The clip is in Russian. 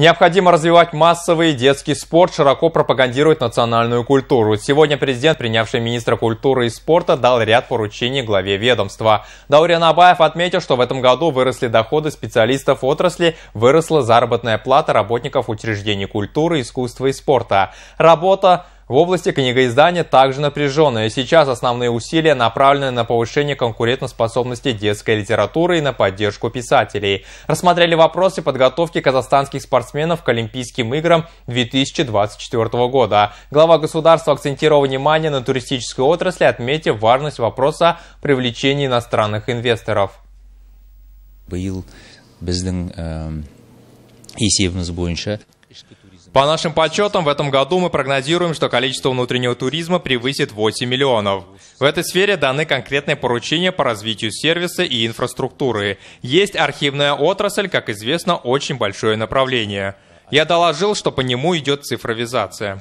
Необходимо развивать массовый детский спорт, широко пропагандировать национальную культуру. Сегодня президент, принявший министра культуры и спорта, дал ряд поручений главе ведомства. Даурен Абаев отметил, что в этом году выросли доходы специалистов отрасли, выросла заработная плата работников учреждений культуры, искусства и спорта. Работа в области книгоиздания также напряженная. Сейчас основные усилия направлены на повышение конкурентоспособности детской литературы и на поддержку писателей. Рассмотрели вопросы подготовки казахстанских спортсменов к Олимпийским играм 2024 года. Глава государства акцентировал внимание на туристической отрасли, отметив важность вопроса привлечения иностранных инвесторов. Биыл по нашим подсчетам, в этом году мы прогнозируем, что количество внутреннего туризма превысит 8 миллионов. В этой сфере даны конкретные поручения по развитию сервиса и инфраструктуры. Есть архивная отрасль, как известно, очень большое направление. Я доложил, что по нему идет цифровизация.